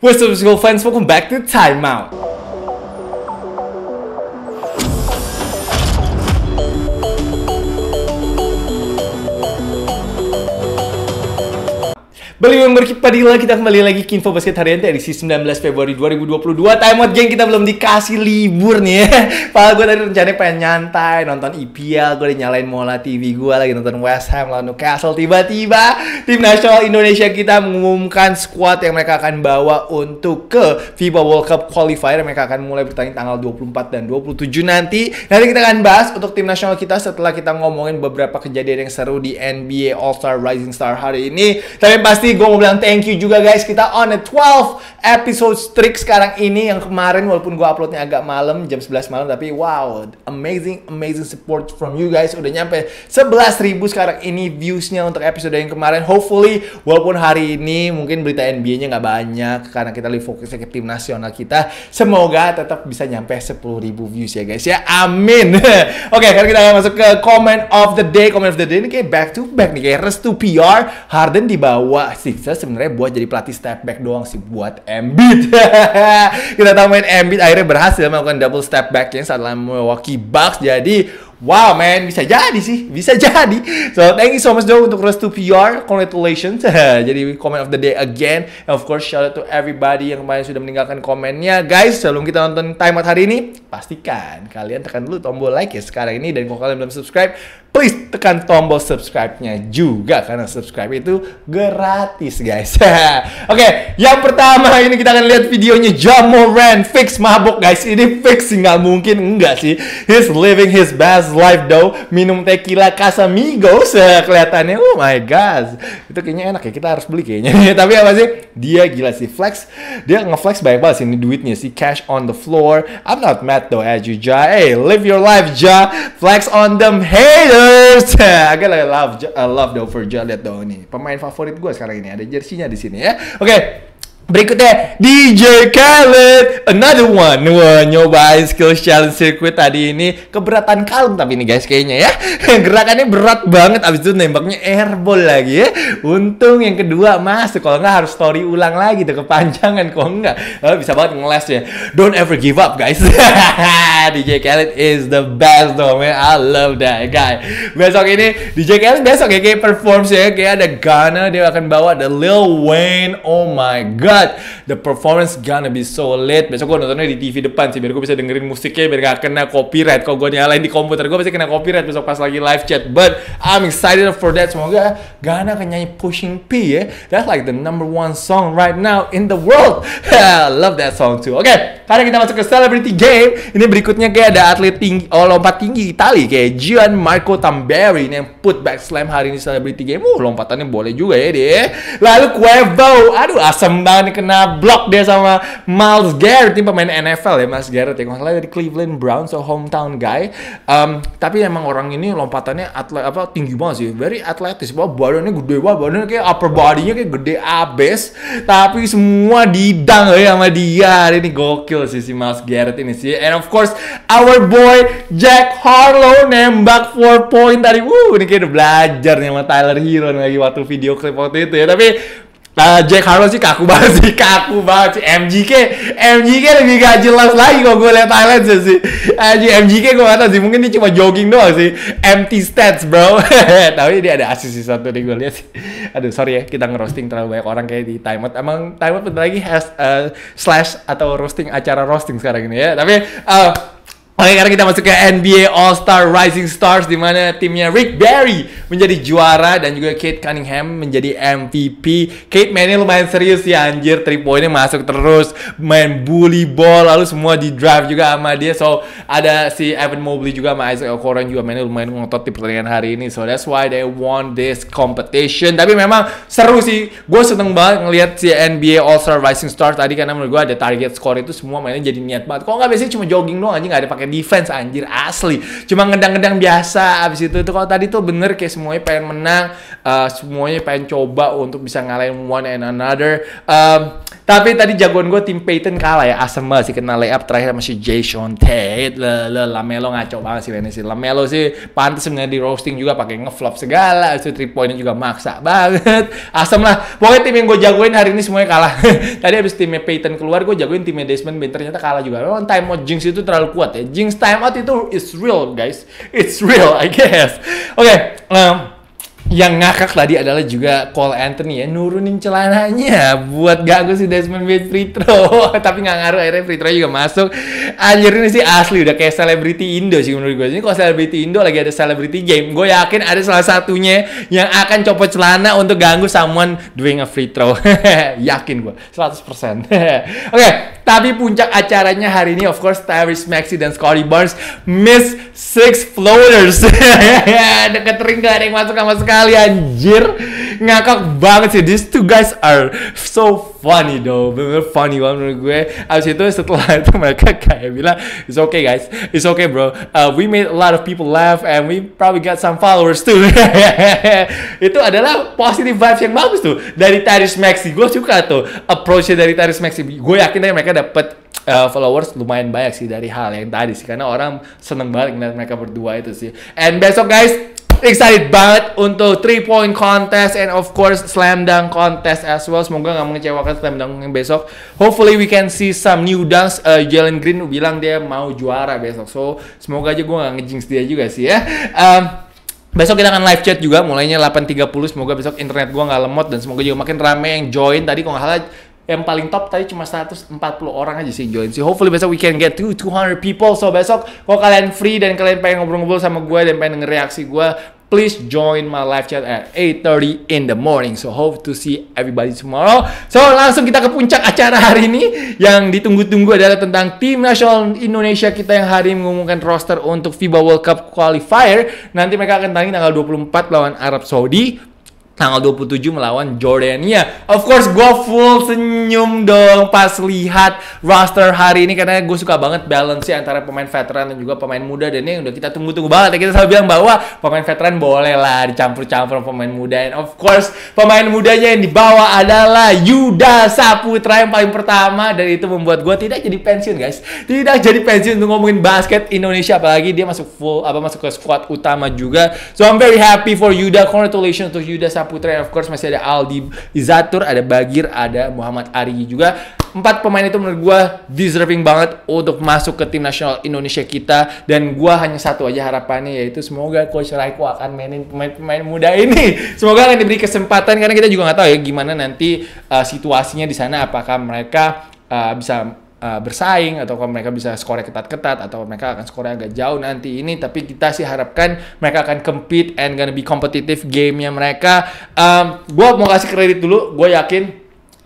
What's up, school friends? Welcome back to Timeout. Balik berkipadila kita kembali lagi ke Info Basket Harian edisi 19 Februari 2022 Time out geng kita belum dikasih libur nih ya Padahal gue tadi rencananya pengen nyantai nonton IPL e Gue udah nyalain Mola TV gue lagi nonton West Ham lawan Newcastle Tiba-tiba tim nasional Indonesia kita mengumumkan squad yang mereka akan bawa untuk ke FIBA World Cup Qualifier Mereka akan mulai bertanding tanggal 24 dan 27 nanti Nanti kita akan bahas untuk tim nasional kita setelah kita ngomongin beberapa kejadian yang seru di NBA All Star Rising Star hari ini Tapi pasti lagi gue mau bilang thank you juga guys. Kita on the 12 episode streak sekarang ini yang kemarin walaupun gue uploadnya agak malam jam 11 malam tapi wow amazing amazing support from you guys udah nyampe 11 ribu sekarang ini viewsnya untuk episode yang kemarin hopefully walaupun hari ini mungkin berita NBA nya nggak banyak karena kita lebih fokusnya ke tim nasional kita semoga tetap bisa nyampe 10 ribu views ya guys ya amin oke okay, sekarang kita akan masuk ke comment of the day comment of the day ini kayak back to back nih kayak restu PR Harden dibawa saya sebenarnya buat jadi pelatih step back doang sih buat Embiid. Kita tambahin Embiid akhirnya berhasil melakukan double step back yang saat lawan Milwaukee Bucks. Jadi Wow man, bisa jadi sih, bisa jadi. So thank you so much though untuk Restu PR, congratulations. Jadi comment of the day again. And of course shout out to everybody yang kemarin sudah meninggalkan komennya. Guys, sebelum kita nonton time out hari ini, pastikan kalian tekan dulu tombol like ya sekarang ini. Dan kalau kalian belum subscribe, please tekan tombol subscribe-nya juga. Karena subscribe itu gratis guys. Oke, okay, yang pertama ini kita akan lihat videonya Jamoran fix mabuk guys. Ini fix nggak mungkin, enggak sih. He's living his best Live Life Dough minum tequila Casamigos kelihatannya oh my god itu kayaknya enak ya kita harus beli kayaknya tapi apa sih dia gila sih flex dia ngeflex banyak banget sih ini duitnya sih cash on the floor I'm not mad though as you Ja hey live your life Ja flex on them haters I lagi love I love though for Ja lihat dong nih pemain favorit gue sekarang ini ada jersinya di sini ya oke okay. Berikutnya DJ Khaled Another one Wah nyobain skill challenge circuit tadi ini Keberatan kalem tapi ini guys kayaknya ya Gerakannya berat banget Abis itu nembaknya airball lagi ya Untung yang kedua masuk Kalau nggak harus story ulang lagi tuh Kepanjangan Kalau nggak eh, Bisa banget ngeles ya Don't ever give up guys DJ Khaled is the best though man I love that guy Besok ini DJ Khaled besok ya Kayak perform ya Kayak ada Ghana Dia akan bawa The Lil Wayne Oh my god god, the performance gonna be so lit. Besok gue nontonnya di TV depan sih, biar gue bisa dengerin musiknya, biar gak kena copyright. Kalau gue nyalain di komputer gue pasti kena copyright besok pas lagi live chat. But I'm excited for that. Semoga Gana akan nyanyi Pushing P ya. That's like the number one song right now in the world. I love that song too. Oke. Okay. Karena kita masuk ke Celebrity Game, ini berikutnya kayak ada atlet tinggi, oh lompat tinggi Itali kayak Gian Marco Tamberi ini yang back slam hari ini Celebrity Game. Uh, lompatannya boleh juga ya deh. Lalu Cuevo, aduh asem banget nih kena block dia sama Miles Garrett, ini pemain NFL ya Miles Garrett yang Kalau dari Cleveland Browns, so hometown guy. Um, tapi emang orang ini lompatannya atlet apa tinggi banget sih, very atletis. Bahwa badannya gede banget, badannya kayak upper body-nya kayak gede abes. Tapi semua didang ya sama dia hari ini gokil gokil sih si Miles Garrett ini sih. And of course our boy Jack Harlow nembak 4 point tadi. Wuh, ini kayak udah belajar nih sama Tyler Hero lagi waktu video clip waktu itu ya. Tapi Uh, Jack Harlow sih kaku banget sih, kaku banget sih. MGK, MGK lebih gak jelas lagi kok gue liat Thailand ya sih. sih. Aji MGK gue gak tau sih, mungkin dia cuma jogging doang sih. Empty stats bro. Tapi dia ada asis sih satu nih gue liat sih. Aduh sorry ya, kita ngerosting terlalu banyak orang kayak di timeout. Emang timeout bentar lagi has, uh, slash atau roasting acara roasting sekarang ini ya. Tapi uh, Oke, sekarang kita masuk ke NBA All Star Rising Stars di mana timnya Rick Barry menjadi juara dan juga Kate Cunningham menjadi MVP. Kate mainnya lumayan serius ya anjir, three pointnya masuk terus, main bully ball lalu semua di drive juga sama dia. So, ada si Evan Mobley juga sama Isaac Okoro juga mainnya lumayan ngotot di pertandingan hari ini. So, that's why they won this competition. Tapi memang seru sih. Gue seneng banget ngelihat si NBA All Star Rising Stars tadi karena menurut gue ada target score itu semua mainnya jadi niat banget. Kok nggak biasanya cuma jogging doang aja nggak ada pakai defense anjir asli cuma ngedang-ngedang biasa abis itu tuh kalau tadi tuh bener kayak semuanya pengen menang uh, semuanya pengen coba untuk bisa ngalahin one and another um, tapi tadi jagoan gue tim Peyton kalah ya asem banget sih kena layup terakhir masih Jason Tate le, le, Lamelo ngaco banget sih ini sih Lamelo sih pantas sebenarnya di roasting juga pakai ngeflop segala itu three pointnya juga maksa banget asem lah pokoknya tim yang gue jagoin hari ini semuanya kalah tadi abis timnya Peyton keluar gue jagoin timnya Desmond Bain ternyata kalah juga memang time out Jinx itu terlalu kuat ya Jinx Jinx out itu is real guys, it's real I guess. Oke, okay, um, yang ngakak tadi adalah juga call Anthony ya nurunin celananya buat ganggu si Desmond Bates free throw tapi nggak ngaruh akhirnya free throw juga masuk anjir ini sih asli udah kayak selebriti Indo sih menurut gue ini kalau selebriti Indo lagi ada selebriti game gue yakin ada salah satunya yang akan copot celana untuk ganggu someone doing a free throw yakin gue 100% oke okay, tapi puncak acaranya hari ini of course Tyrese Maxey dan Scotty Barnes miss six floaters. Deket ring gak ada yang masuk sama sekali anjir. Ngakak banget sih. These two guys are so funny though. Bener, -bener funny banget menurut gue. Abis itu setelah itu mereka kayak bilang it's okay guys. It's okay bro. Uh, we made a lot of people laugh and we probably got some followers too. itu adalah positive vibes yang bagus tuh dari Tyrese Maxey. Gue suka tuh approachnya dari Tyrese Maxey. Gue yakin dari mereka Dapat uh, eh, followers lumayan banyak sih dari hal yang tadi sih karena orang seneng banget ngeliat mereka berdua itu sih and besok guys excited banget untuk 3 point contest and of course slam dunk contest as well semoga nggak mengecewakan slam dunk yang besok hopefully we can see some new dunks uh, Jalen Green bilang dia mau juara besok so semoga aja gue nggak ngejinx dia juga sih ya um, Besok kita akan live chat juga, mulainya 8.30. Semoga besok internet gua nggak lemot dan semoga juga makin rame yang join. Tadi kalau nggak salah yang paling top tadi cuma 140 orang aja sih join sih. Hopefully besok we can get to 200 people. So besok kalau kalian free dan kalian pengen ngobrol-ngobrol sama gue dan pengen denger reaksi gue, please join my live chat at 8.30 in the morning. So hope to see everybody tomorrow. So langsung kita ke puncak acara hari ini yang ditunggu-tunggu adalah tentang tim nasional Indonesia kita yang hari mengumumkan roster untuk FIBA World Cup qualifier. Nanti mereka akan tanding tanggal 24 lawan Arab Saudi tanggal 27 melawan Jordania. Of course gue full senyum dong pas lihat roster hari ini karena gue suka banget balance antara pemain veteran dan juga pemain muda dan ini udah kita tunggu-tunggu banget ya kita selalu bilang bahwa pemain veteran boleh lah dicampur-campur pemain muda dan of course pemain mudanya yang dibawa adalah Yuda Saputra yang paling pertama dan itu membuat gue tidak jadi pensiun guys tidak jadi pensiun untuk ngomongin basket Indonesia apalagi dia masuk full apa masuk ke squad utama juga so I'm very happy for Yuda congratulations untuk Yuda Saputra Putra, dan of course masih ada Aldi Izatur, ada Bagir, ada Muhammad Ari juga. Empat pemain itu menurut gue deserving banget untuk masuk ke tim nasional Indonesia kita dan gue hanya satu aja harapannya yaitu semoga Coach Raiko akan mainin pemain-pemain muda ini. Semoga akan diberi kesempatan karena kita juga nggak tahu ya gimana nanti uh, situasinya di sana apakah mereka uh, bisa uh, bersaing atau kalau mereka bisa skornya ketat-ketat atau mereka akan skornya agak jauh nanti ini tapi kita sih harapkan mereka akan compete and gonna be competitive gamenya mereka um, gue mau kasih kredit dulu gue yakin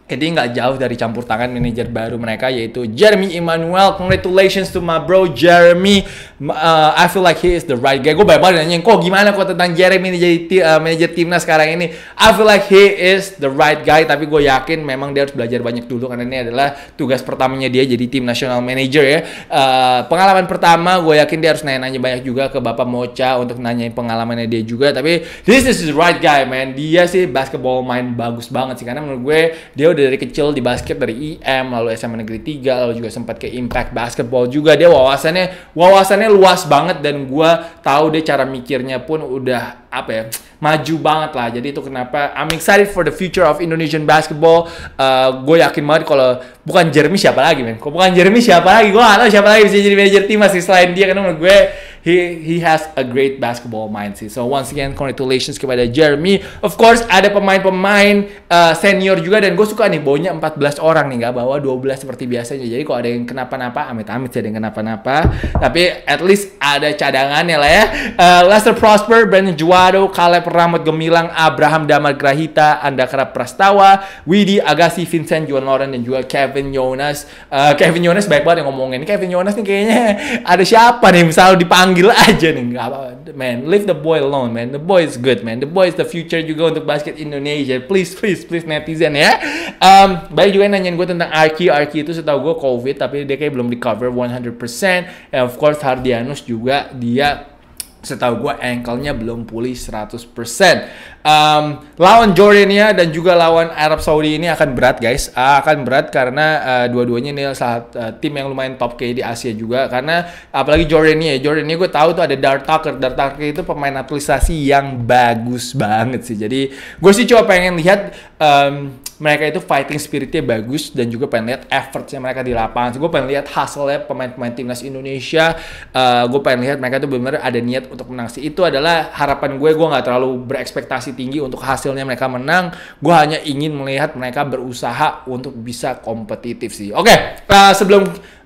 ini nggak jauh dari campur tangan manajer baru mereka yaitu Jeremy Emmanuel. Congratulations to my bro Jeremy. Uh, I feel like he is the right guy. Gue banyak nanya, kok gimana kok tentang Jeremy jadi uh, manajer timnas sekarang ini. I feel like he is the right guy. Tapi gue yakin memang dia harus belajar banyak dulu karena ini adalah tugas pertamanya dia jadi tim nasional manager ya. Uh, pengalaman pertama gue yakin dia harus nanya-nanya banyak juga ke Bapak Mocha untuk nanyain pengalamannya dia juga. Tapi this is the right guy man. Dia sih basketball main bagus banget sih karena menurut gue dia udah dari kecil di basket dari IM lalu SMA negeri 3 lalu juga sempat ke Impact Basketball juga dia wawasannya wawasannya luas banget dan gue tahu deh cara mikirnya pun udah apa ya maju banget lah jadi itu kenapa I'm excited for the future of Indonesian basketball uh, eh, gue yakin banget kalau bukan Jeremy siapa lagi men kok bukan Jeremy siapa lagi gue gak tau siapa lagi bisa jadi manajer tim masih selain dia karena menurut gue he he has a great basketball mind sih. So once again congratulations kepada Jeremy. Of course ada pemain-pemain uh, senior juga dan gue suka nih bawanya 14 orang nih nggak bawa 12 seperti biasanya. Jadi kalau ada yang kenapa-napa amit-amit sih ada yang kenapa-napa. Tapi at least ada cadangannya lah ya. Uh, Lester Prosper, Brandon Juado, Caleb Ramot Gemilang, Abraham Damar Grahita, Andakara Prastawa, Widi Agassi, Vincent Juan Lauren dan juga Kevin Jonas. Uh, Kevin Jonas baik banget yang ngomongin. Kevin Jonas nih kayaknya ada siapa nih misal dipanggil manggil aja nih nggak apa man leave the boy alone man the boy is good man the boy is the future juga untuk basket Indonesia please please please netizen ya um, baik juga nanyain gue tentang Arki Arki itu setahu gue covid tapi dia kayak belum recover 100% and of course Hardianus juga dia setahu gue ankle-nya belum pulih 100%. Um, lawan Jordania dan juga lawan Arab Saudi ini akan berat guys, uh, akan berat karena uh, dua-duanya ini saat uh, eh, tim yang lumayan top kayak di Asia juga karena apalagi Jordania, ya, Jordania gue tahu tuh ada Dart Tucker, Dart Tucker itu pemain naturalisasi yang bagus banget sih. Jadi gue sih coba pengen lihat um, mereka itu fighting spiritnya bagus dan juga pengen lihat effortnya mereka di lapangan. So, gue pengen lihat hasilnya pemain-pemain timnas Indonesia. Uh, eh, gue pengen lihat mereka itu benar-benar ada niat untuk menang. sih. itu adalah harapan gue. Gue nggak terlalu berekspektasi tinggi untuk hasilnya mereka menang. Gue hanya ingin melihat mereka berusaha untuk bisa kompetitif sih. Oke, okay, uh, eh, sebelum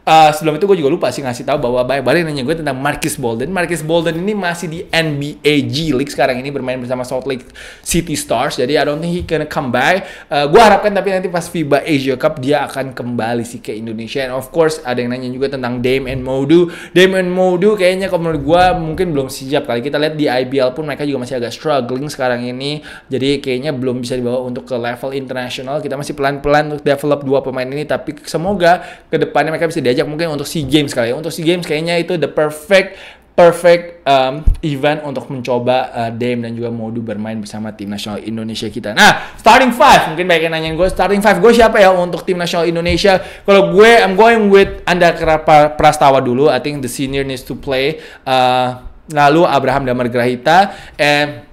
Eh, sebelum itu gue juga lupa sih ngasih tahu bahwa balik banget nanya gue tentang Marcus Bolden. Marcus Bolden ini masih di NBA G League sekarang ini bermain bersama Salt Lake City Stars. Jadi I don't think he gonna come back. Uh, eh, gue harapkan tapi nanti pas FIBA Asia Cup dia akan kembali sih ke Indonesia. And of course ada yang nanya juga tentang Dame and Modu. Dame and Modu kayaknya kalau menurut gue mungkin belum siap kali. Kita lihat di IBL pun mereka juga masih agak struggling sekarang ini. Jadi kayaknya belum bisa dibawa untuk ke level internasional. Kita masih pelan-pelan untuk develop dua pemain ini. Tapi semoga kedepannya mereka bisa diajak diajak mungkin untuk SEA Games kali ya. Untuk SEA Games kayaknya itu the perfect perfect um, event untuk mencoba uh, Dame dan juga Modu bermain bersama tim nasional Indonesia kita. Nah, starting five mungkin banyak yang nanyain gue starting five gue siapa ya untuk tim nasional Indonesia. Kalau gue I'm going with anda kerapa Prastawa dulu. I think the senior needs to play. Uh, lalu Abraham Damar Grahita and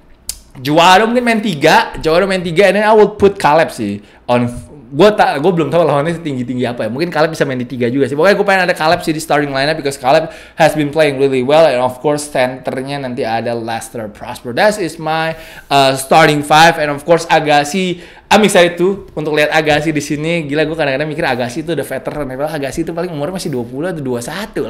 Juara mungkin main tiga, Juara main tiga, and then I will put Caleb sih on gue tak gue belum tahu lawannya tinggi tinggi apa ya mungkin Caleb bisa main di tiga juga sih pokoknya gue pengen ada Caleb sih di starting line lineup because Caleb has been playing really well and of course centernya nanti ada Lester Prosper that is my uh, starting five and of course Agassi I'm excited too untuk lihat Agassi di sini gila gue kadang-kadang mikir Agassi itu udah veteran ya Agassi itu paling umurnya masih 20 atau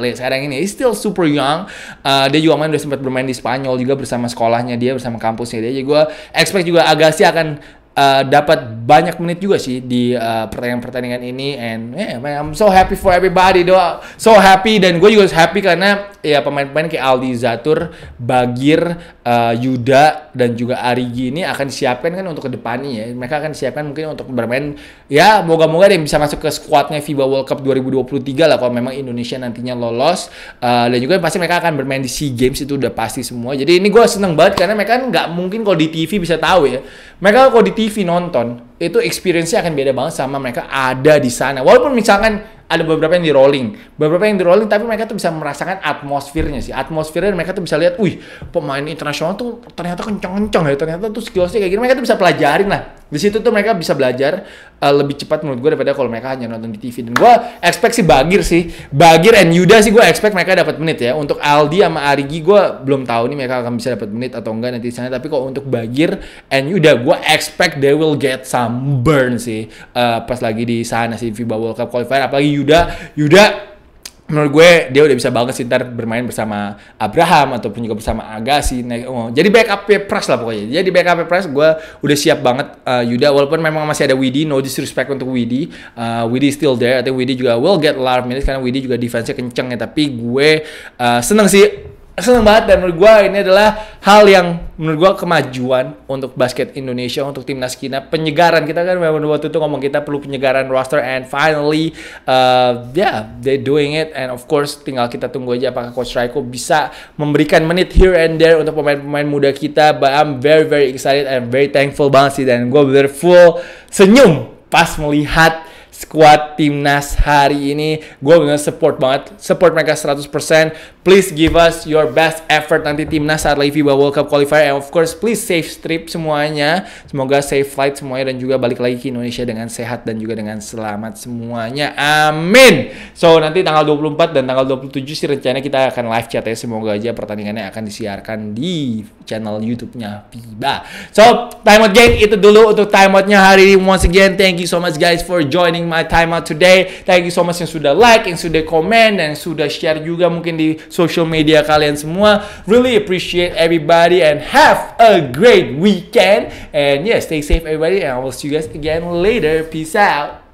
21 lah ya sekarang ini he's still super young uh, dia juga main udah sempat bermain di Spanyol juga bersama sekolahnya dia bersama kampusnya dia jadi gue expect juga Agassi akan Eh, dapat banyak menit juga sih di uh, pertandingan-pertandingan ini and yeah, man, I'm so happy for everybody doa so happy dan gue juga happy karena ya pemain-pemain kayak Aldi Zatur, Bagir, uh, Yuda dan juga Arigi ini akan siapkan kan untuk kedepannya ya mereka akan siapkan mungkin untuk bermain ya moga-moga yang bisa masuk ke squadnya FIBA World Cup 2023 lah kalau memang Indonesia nantinya lolos uh, dan juga pasti mereka akan bermain di SEA Games itu udah pasti semua jadi ini gue seneng banget karena mereka nggak mungkin kalau di TV bisa tahu ya mereka kalau di TV TV nonton, itu experience-nya akan beda banget sama mereka ada di sana. Walaupun misalkan ada beberapa yang di rolling, beberapa yang di rolling tapi mereka tuh bisa merasakan atmosfernya sih. Atmosfernya mereka tuh bisa lihat, wih, pemain internasional tuh ternyata kencang-kencang ya, ternyata tuh skillsnya kayak gini. Mereka tuh bisa pelajarin lah. Di situ tuh mereka bisa belajar uh, lebih cepat menurut gue daripada kalau mereka hanya nonton di TV. Dan gue expect sih Bagir sih, Bagir and Yuda sih gue expect mereka dapat menit ya. Untuk Aldi sama Arigi gue belum tahu nih mereka akan bisa dapat menit atau enggak nanti sana. Tapi kalau untuk Bagir and Yuda gue expect they will get some burn sih uh, pas lagi di sana sih FIBA World Cup qualifier. Apalagi Yuda Yuda menurut gue dia udah bisa banget sih ntar bermain bersama Abraham ataupun juga bersama Agassi nah, oh, jadi backup ya, Pras lah pokoknya jadi backup ya, Pras gue udah siap banget uh, Yuda walaupun memang masih ada Widi no disrespect untuk Widi uh, Widi still there I think Widi juga will get a lot of minutes karena Widi juga defense-nya kenceng ya tapi gue uh, seneng sih seneng banget dan menurut gue ini adalah hal yang menurut gue kemajuan untuk basket Indonesia untuk timnas kita penyegaran kita kan memang waktu itu ngomong kita perlu penyegaran roster and finally uh, yeah they doing it and of course tinggal kita tunggu aja apakah coach Raiko bisa memberikan menit here and there untuk pemain-pemain muda kita but I'm very very excited and very thankful banget sih dan gue bener full senyum pas melihat squad timnas hari ini. Gue bener support banget, support mereka 100%. Please give us your best effort nanti timnas saat lagi FIBA World Cup qualifier. And of course, please safe trip semuanya. Semoga safe flight semuanya dan juga balik lagi ke Indonesia dengan sehat dan juga dengan selamat semuanya. Amin. So, nanti tanggal 24 dan tanggal 27 sih rencana kita akan live chat ya. Semoga aja pertandingannya akan disiarkan di channel YouTube-nya FIBA. So, timeout out geng, itu dulu untuk timeoutnya hari ini. Once again, thank you so much guys for joining spending my time out today. Thank you so much yang sudah like, yang sudah komen, dan yang sudah share juga mungkin di social media kalian semua. Really appreciate everybody and have a great weekend. And yeah, stay safe everybody and I will see you guys again later. Peace out.